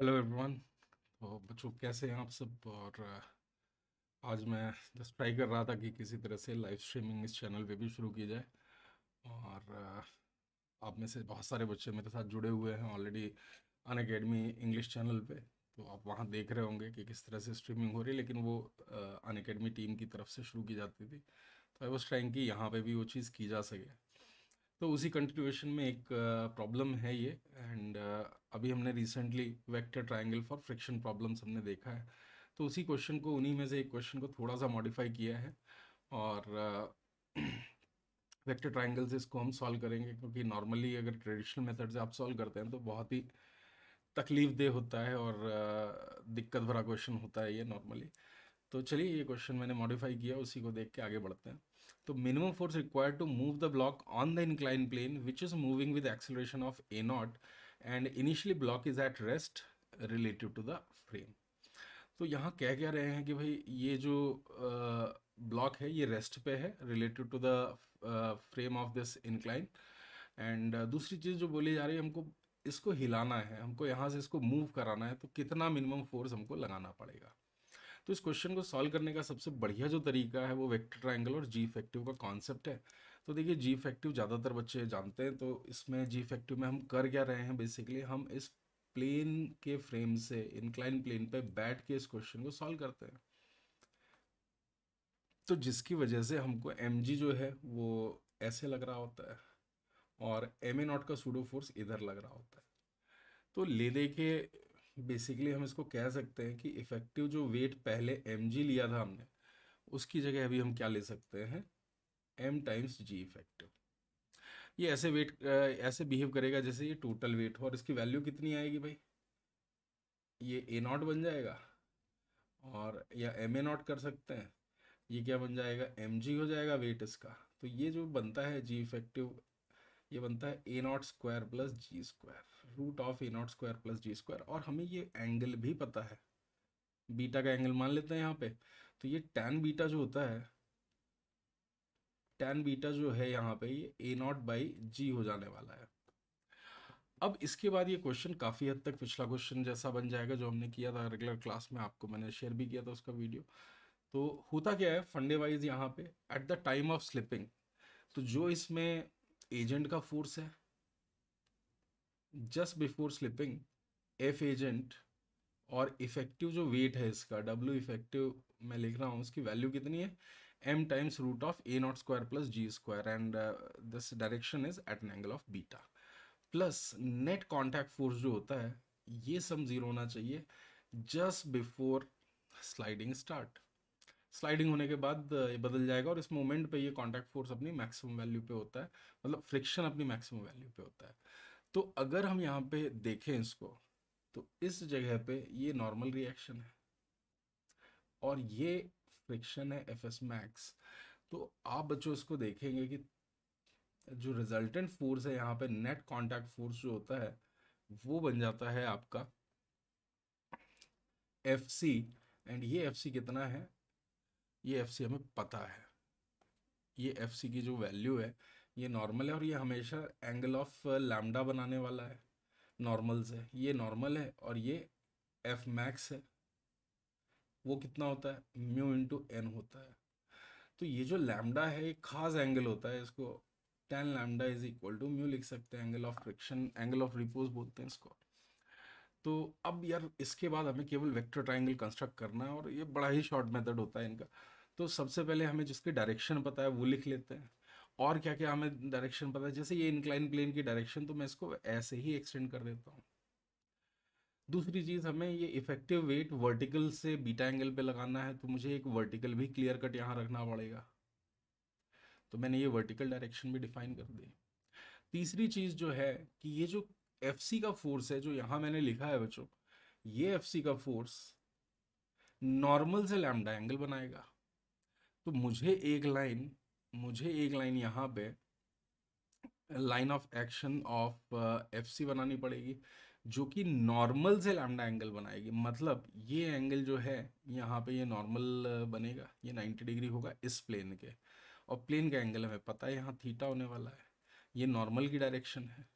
Hello everyone तो बच्चों कैसे हैं आप सब और आज मैं जस्ट ट्राई कर रहा था कि किसी तरह से लाइव स्ट्रीमिंग इस चैनल पे भी शुरू की जाए और आप में से बहुत सारे बच्चे मेरे साथ जुड़े हुए हैं already Unacademy English channel पे तो आप वहाँ देख रहे होंगे कि किस तरह से स्ट्रीमिंग हो रही है लेकिन वो अन टीम की तरफ से शुरू की जाती थी तो आई वॉज ट्राइंग कि यहाँ पर भी वो चीज़ की जा सके तो उसी कंटिन्यूएशन में एक प्रॉब्लम है ये एंड अभी हमने recently vector triangle for friction problems हमने देखा है तो उसी क्वेश्चन को उन्हीं में से एक क्वेश्चन को थोड़ा सा मॉडिफाई किया है और वेक्टर ट्रायंगल से इसको हम सॉल्व करेंगे क्योंकि नॉर्मली अगर ट्रेडिशनल मेथड से आप सॉल्व करते हैं तो बहुत ही तकलीफ देह होता है और दिक्कत भरा क्वेश्चन होता है ये नॉर्मली तो चलिए ये क्वेश्चन मैंने मॉडिफाई किया उसी को देख के आगे बढ़ते हैं तो minimum force required to move the block on the incline plane which is moving with acceleration of a naught and initially block is at rest relative to the frame तो यहाँ कह कह रहे हैं कि भाई ये जो ब्लॉक है ये रेस्ट पे है relative to the frame of this incline and दूसरी चीज़ जो बोली जा रही है हमको इसको हिलाना है हमको यहाँ से इसको मूव कराना है तो कितना मिनिमम फोर्स हमको लगाना पड़ेगा तो इस क्वेश्चन को सॉल्व करने का सबसे बढ़िया जो तरीका है वो वेक्टर ट्रायंगल और जी इफेक्टिव का कॉन्सेप्ट है तो देखिए जी इफेक्टिव ज़्यादातर बच्चे जानते हैं तो इसमें जी इफेक्टिव में हम कर क्या रहे हैं बेसिकली हम इस प्लेन के फ्रेम से इंक्लाइन प्लेन पर बैठ के इस क्वेश्चन को सॉल्व करते हैं तो जिसकी वजह से हमको एम जो है वो ऐसे लग रहा होता है और एम ए नॉट का सूडो फोर्स इधर लग रहा होता है तो ले दे के बेसिकली हम इसको कह सकते हैं कि इफेक्टिव जो वेट पहले एम जी लिया था हमने उसकी जगह अभी हम क्या ले सकते हैं एम टाइम्स जी इफेक्टिव ये ऐसे वेट ऐसे बिहेव करेगा जैसे ये टोटल वेट हो और इसकी वैल्यू कितनी आएगी भाई ये ए नॉट बन जाएगा और या एम ए नॉट कर सकते हैं ये क्या बन जाएगा एम जी हो जाएगा वेट इसका तो ये जो बनता है जी इफेक्टिव ये बनता है a naught square plus g square root of a naught square plus g square और हमें ये एंगल भी पता है बीटा का एंगल मान लेते हैं यहाँ पे तो ये टेन बीटा जो होता है टेन बीटा जो है यहाँ पे ये ए नॉट बाई जी हो जाने वाला है अब इसके बाद ये क्वेश्चन काफ़ी हद तक पिछला क्वेश्चन जैसा बन जाएगा जो हमने किया था रेगुलर क्लास में आपको मैंने शेयर भी किया था उसका वीडियो तो होता क्या है फंडे वाइज यहाँ पे at the time of slipping तो जो इसमें एजेंट का फोर्स है just before slipping F agent और इफेक्टिव जो वेट है इसका डब्ल्यू इफेक्टिव मैं लिख रहा हूँ उसकी वैल्यू कितनी है m times root of a naught square plus g square and this direction is at an angle of beta plus net contact force जो होता है ये सब जीरो होना चाहिए just before sliding start sliding होने के बाद uh, ये बदल जाएगा और इस मोमेंट पे ये कॉन्टैक्ट फोर्स अपनी मैक्सिमम वैल्यू पे होता है मतलब फ्रिक्शन अपनी मैक्सिमम वैल्यू पे होता है तो अगर हम यहाँ पे देखें इसको तो इस जगह पे ये नॉर्मल रिएक्शन है और ये फ्रिक्शन है एफ एस मैक्स तो आप बच्चों इसको देखेंगे कि जो रिजल्टेंट फोर्स है यहाँ पे नेट कांटेक्ट फोर्स जो होता है वो बन जाता है आपका एफ सी एंड ये एफ सी कितना है ये एफ सी हमें पता है ये एफ सी की जो वैल्यू है ये नॉर्मल है और ये हमेशा एंगल ऑफ लैमडा बनाने वाला है नॉर्मल से ये नॉर्मल है और ये एफ मैक्स है वो कितना होता है म्यू इंटू एन होता है तो ये जो लैमडा है एक खास एंगल होता है इसको tan lambda is equal to mu लिख सकते हैं angle of friction angle of repose बोलते हैं इसको तो अब यार इसके बाद हमें केवल वेक्टर ट्राइंगल कंस्ट्रक्ट करना है और ये बड़ा ही शॉर्ट मेथड होता है इनका तो सबसे पहले हमें जिसकी डायरेक्शन पता है वो लिख लेते हैं और क्या क्या हमें डायरेक्शन पता है जैसे ये इंक्लाइन प्लेन की डायरेक्शन तो मैं इसको ऐसे ही एक्सटेंड कर देता हूँ दूसरी चीज़ हमें ये इफेक्टिव वेट वर्टिकल से बीटा एंगल पे लगाना है तो मुझे एक वर्टिकल भी क्लियर कट यहाँ रखना पड़ेगा तो मैंने ये वर्टिकल डायरेक्शन भी डिफाइन कर दी तीसरी चीज़ जो है कि ये जो एफ का फोर्स है जो यहाँ मैंने लिखा है बच्चों ये एफ का फोर्स नॉर्मल से लैमडा एंगल बनाएगा तो मुझे एक लाइन मुझे एक लाइन यहाँ पे line of action of F C बनानी पड़ेगी जो कि नॉर्मल से लैमडा एंगल बनाएगी मतलब ये एंगल जो है यहाँ पे ये नॉर्मल बनेगा ये 90 डिग्री होगा इस प्लेन के और प्लेन का एंगल हमें पता है यहाँ थीटा होने वाला है ये नॉर्मल की डायरेक्शन है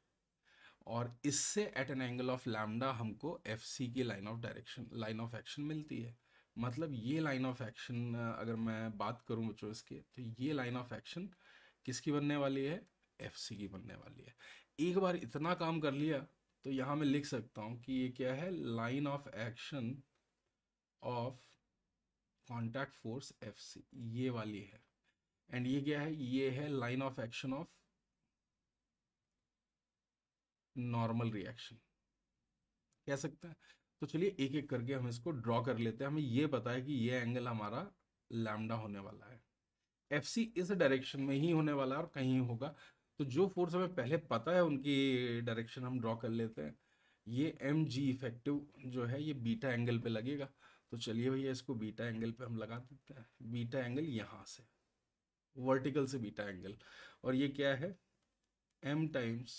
और इससे at an angle of lambda हमको एफ सी की line of direction line of action मिलती है मतलब ये लाइन ऑफ एक्शन अगर मैं बात करूं बच्चों इसके तो ये लाइन ऑफ एक्शन किसकी बनने वाली है एफ की बनने वाली है एक बार इतना काम कर लिया तो यहाँ मैं लिख सकता हूँ कि ये क्या है line of action of contact force F ये वाली है एंड ये क्या है ये है line of action of normal reaction कह सकते हैं तो चलिए एक एक करके हम इसको ड्रॉ कर लेते हैं हमें ये पता है कि ये एंगल हमारा लैमडा होने वाला है एफ इस डायरेक्शन में ही होने वाला है और कहीं होगा तो जो फोर्स हमें पहले पता है उनकी डायरेक्शन हम ड्रॉ कर लेते हैं ये एम जी इफेक्टिव जो है ये बीटा एंगल पे लगेगा तो चलिए भैया इसको बीटा एंगल पे हम लगा देते हैं बीटा एंगल यहाँ से वर्टिकल से बीटा एंगल और ये क्या है m times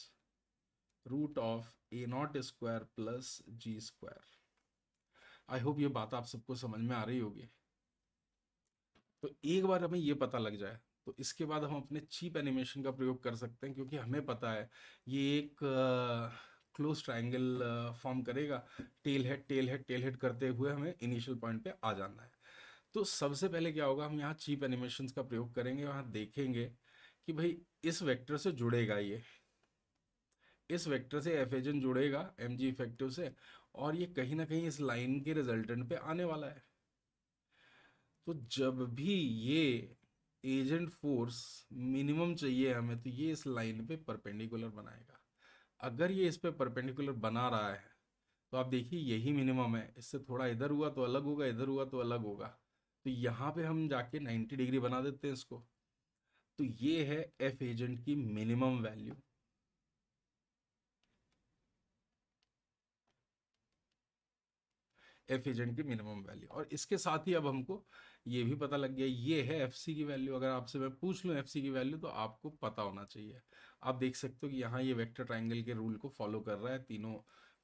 root of a naught square plus g square I hope ये बात आप सबको समझ में आ रही होगी तो एक बार हमें ये पता लग जाए तो इसके बाद हम अपने चीप एनिमेशन का प्रयोग कर सकते हैं क्योंकि हमें पता है ये एक क्लोज ट्राइंगल फॉर्म करेगा tail head tail head tail head करते हुए हमें इनिशियल पॉइंट पे आ जाना है तो सबसे पहले क्या होगा हम यहाँ चीप एनिमेशन का प्रयोग करेंगे वहाँ देखेंगे कि भाई इस वेक्टर से जुड़ेगा ये इस वेक्टर से एफ एजेंट जुड़ेगा एम जी इफेक्टिव से और ये कहीं ना कहीं इस लाइन के रिजल्टेंट पे आने वाला है तो जब भी ये एजेंट फोर्स मिनिमम चाहिए हमें तो ये इस लाइन पे परपेंडिकुलर बनाएगा अगर ये इस पे परपेंडिकुलर बना रहा है तो आप देखिए यही मिनिमम है इससे थोड़ा इधर हुआ तो अलग होगा इधर हुआ तो अलग होगा तो यहाँ पे हम जाके 90 डिग्री बना देते हैं इसको तो ये है एफ एजेंट की मिनिमम वैल्यू एफ एजेंट की मिनिमम वैल्यू और इसके साथ ही अब हमको ये भी पता लग गया ये है एफ सी की वैल्यू अगर आपसे मैं पूछ लूँ एफ सी की वैल्यू तो आपको पता होना चाहिए आप देख सकते हो कि यहाँ ये वेक्टर ट्राइंगल के रूल को फॉलो कर रहा है तीनों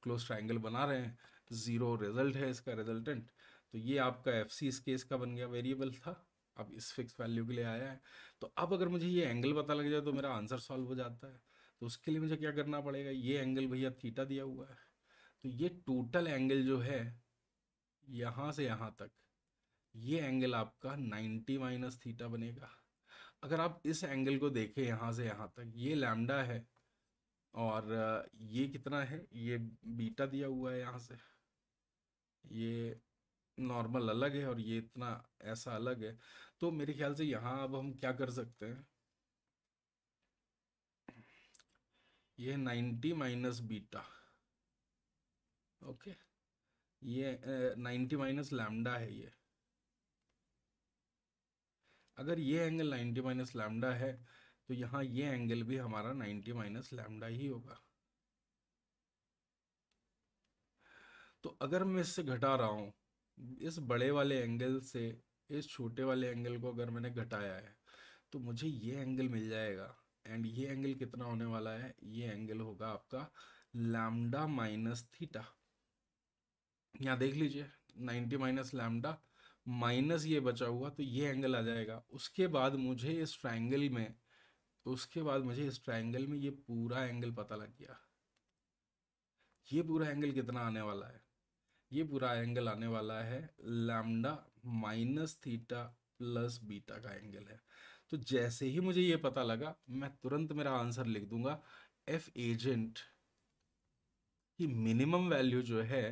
क्लोज ट्राइंगल बना रहे हैं ज़ीरो रिजल्ट है इसका रिजल्टेंट तो ये आपका एफ इस केस का बन गया वेरिएबल था अब इस फिक्स वैल्यू के लिए आया है तो अब अगर मुझे ये एंगल पता लग जाए तो मेरा आंसर सॉल्व हो जाता है तो उसके लिए मुझे क्या करना पड़ेगा ये एंगल भैया थीटा दिया हुआ है तो ये टोटल एंगल जो है यहाँ से यहाँ तक ये एंगल आपका 90 माइनस थीटा बनेगा अगर आप इस एंगल को देखें यहाँ से यहाँ तक ये लैम्डा है और ये कितना है ये बीटा दिया हुआ है यहाँ से ये नॉर्मल अलग है और ये इतना ऐसा अलग है तो मेरे ख्याल से यहाँ अब हम क्या कर सकते हैं ये 90 माइनस बीटा ओके okay. ये नाइन्टी माइनस लैमडा है ये अगर ये एंगल नाइन्टी माइनस लैमडा है तो यहाँ ये एंगल भी हमारा नाइन्टी माइनस लैमडा ही होगा तो अगर मैं इससे घटा रहा हूँ इस बड़े वाले एंगल से इस छोटे वाले एंगल को अगर मैंने घटाया है तो मुझे ये एंगल मिल जाएगा एंड ये एंगल कितना होने वाला है ये एंगल होगा आपका लैमडा माइनस थीटा यहाँ देख लीजिए 90 माइनस लैमडा माइनस ये बचा हुआ तो ये एंगल आ जाएगा उसके बाद मुझे इस ट्राइंगल में उसके बाद मुझे इस ट्राइंगल में ये पूरा एंगल पता लग गया ये पूरा एंगल कितना आने वाला है ये पूरा एंगल आने वाला है lambda minus theta plus beta का एंगल है तो जैसे ही मुझे ये पता लगा मैं तुरंत मेरा आंसर लिख दूंगा एफ एजेंट की मिनिमम वैल्यू जो है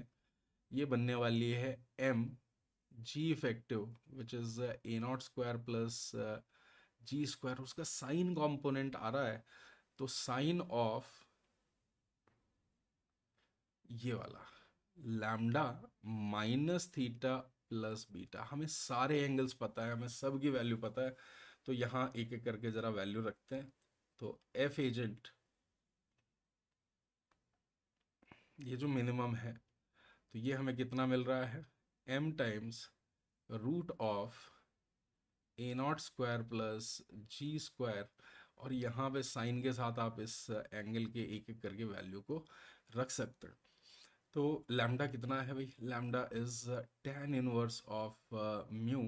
ये बनने वाली है m g effective which is a naught square plus g square उसका साइन कंपोनेंट आ रहा है तो साइन ऑफ ये वाला lambda minus theta plus beta हमें सारे एंगल्स पता है हमें सब की वैल्यू पता है तो यहाँ एक एक करके ज़रा वैल्यू रखते हैं तो एफ एजेंट ये जो मिनिमम है तो ये हमें कितना मिल रहा है m times root of a naught square plus g square और यहाँ पे साइन के साथ आप इस एंगल के एक एक करके वैल्यू को रख सकते हैं तो लैम्डा कितना है भाई lambda is tan inverse of mu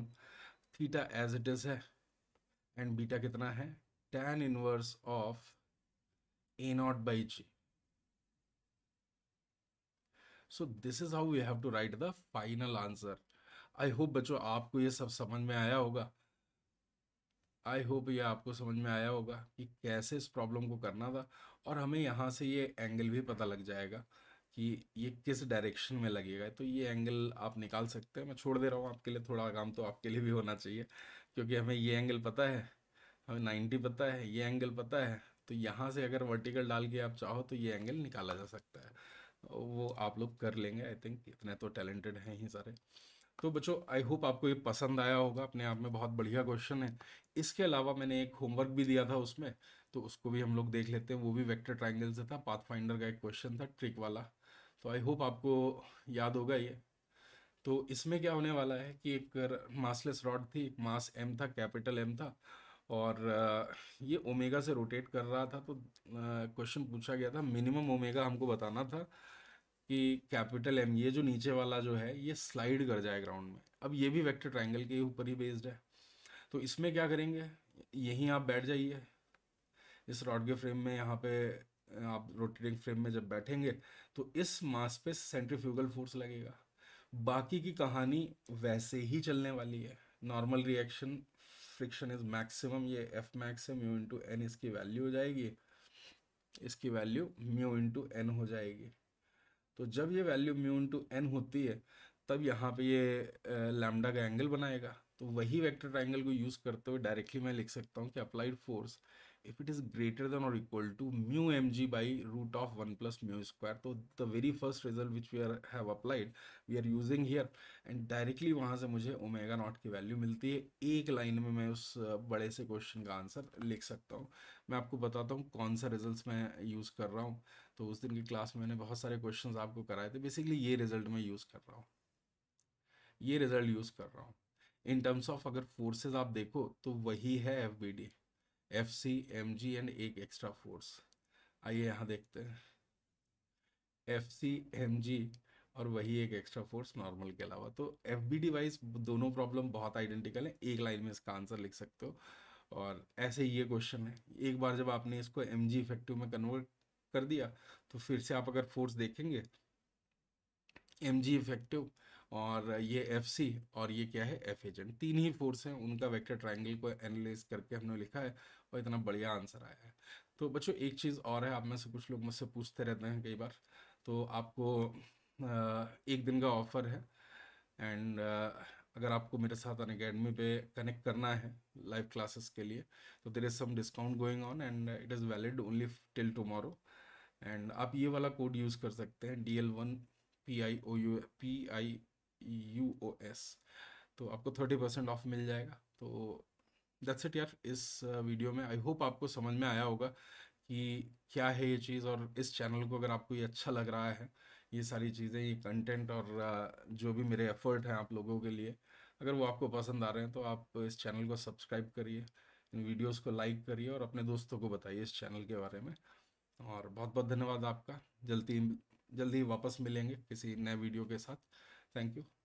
theta as it is है एंड बीटा कितना है tan inverse of a naught by g so this is how you have to write the final answer I hope बच्चों आपको ये सब समझ में आया होगा आई होप ये आपको समझ में आया होगा कि कैसे इस प्रॉब्लम को करना था और हमें यहाँ से ये एंगल भी पता लग जाएगा कि ये किस डायरेक्शन में लगेगा तो ये एंगल आप निकाल सकते हैं मैं छोड़ दे रहा हूँ आपके लिए थोड़ा काम तो आपके लिए भी होना चाहिए क्योंकि हमें ये एंगल पता है हमें नाइन्टी पता है ये एंगल पता है तो यहाँ से अगर वर्टिकल डाल के आप चाहो तो ये एंगल निकाला जा सकता है वो आप लोग कर लेंगे आई थिंक इतने तो टैलेंटेड हैं ही सारे तो बच्चों आई होप आपको ये पसंद आया होगा अपने आप में बहुत बढ़िया क्वेश्चन है इसके अलावा मैंने एक होमवर्क भी दिया था उसमें तो उसको भी हम लोग देख लेते हैं वो भी वेक्टर ट्राइंगल से था फाइंडर का एक क्वेश्चन था ट्रिक वाला तो आई होप आपको याद होगा ये तो इसमें क्या होने वाला है कि एक मासलेस रॉड थी एक मास एम था कैपिटल एम था और ये ओमेगा से रोटेट कर रहा था तो क्वेश्चन पूछा गया था मिनिमम ओमेगा हमको बताना था कि कैपिटल एम ये जो नीचे वाला जो है ये स्लाइड कर जाए ग्राउंड में अब ये भी वेक्टर ट्रायंगल के ऊपर ही बेस्ड है तो इसमें क्या करेंगे यहीं आप बैठ जाइए इस रॉड के फ्रेम में यहाँ पे आप रोटेटिंग फ्रेम में जब बैठेंगे तो इस मास पे सेंट्रीफ्यूगल फोर्स लगेगा बाकी की कहानी वैसे ही चलने वाली है normal reaction friction is maximum ये एफ मैक्स है म्यू इंटू एन इसकी वैल्यू हो जाएगी इसकी वैल्यू म्यू इंटू एन हो जाएगी तो जब ये वैल्यू म्यू इंटू एन होती है तब यहाँ पे ये लैमडा का एंगल बनाएगा तो वही वेक्टर ट्राइंगल को यूज़ करते हुए डायरेक्टली मैं लिख सकता हूँ कि applied force if it is greater greater और equal to mu m g by root of one plus mu square तो the very first result which we are have applied we are using here and directly वहाँ से मुझे omega naught की value मिलती है एक line में मैं उस बड़े से क्वेश्चन का आंसर लिख सकता हूँ मैं आपको बताता हूँ कौन सा रिजल्ट मैं यूज़ कर रहा हूँ तो उस दिन की क्लास में मैंने बहुत सारे क्वेश्चन आपको कराए थे बेसिकली ये रिजल्ट मैं यूज़ कर रहा हूँ ये रिजल्ट यूज़ कर रहा हूँ इन टर्म्स ऑफ अगर फोर्सेज आप देखो तो वही है F B D F C m g and एक एक्स्ट्रा फोर्स आइए यहाँ देखते हैं एफ सी एम जी और वही एक एक्स्ट्रा फोर्स नॉर्मल के अलावा तो एफ बी डी वाइज दोनों प्रॉब्लम बहुत आइडेंटिकल है एक लाइन में इसका आंसर लिख सकते हो और ऐसे ये क्वेश्चन है एक बार जब आपने इसको एम जी इफेक्टिव में कन्वर्ट कर दिया तो फिर से आप अगर फोर्स देखेंगे एम जी इफेक्टिव और ये एफ सी और ये क्या है एफ एजेंट तीन ही फोर्स हैं उनका वेक्टर ट्रायंगल को एनालाइज करके हमने लिखा है और इतना बढ़िया आंसर आया है तो बच्चों एक चीज़ और है आप में से कुछ लोग मुझसे पूछते रहते हैं कई बार तो आपको एक दिन का ऑफर है एंड अगर आपको मेरे साथ अन अकेडमी पे कनेक्ट करना है लाइव क्लासेस के लिए तो there is some discount going on and it is valid only till tomorrow and आप ये वाला कोड यूज़ कर सकते हैं D L one P I O U P I U O S तो आपको थर्टी परसेंट ऑफ मिल जाएगा तो दैट्स इट यार इस वीडियो में आई होप आपको समझ में आया होगा कि क्या है ये चीज़ और इस चैनल को अगर आपको ये अच्छा लग रहा है ये सारी चीज़ें ये कंटेंट और जो भी मेरे एफर्ट हैं आप लोगों के लिए अगर वो आपको पसंद आ रहे हैं तो आप इस चैनल को सब्सक्राइब करिए इन वीडियोस को लाइक करिए और अपने दोस्तों को बताइए इस चैनल के बारे में और बहुत बहुत धन्यवाद आपका जल्दी जल्दी वापस मिलेंगे किसी नए वीडियो के साथ थैंक यू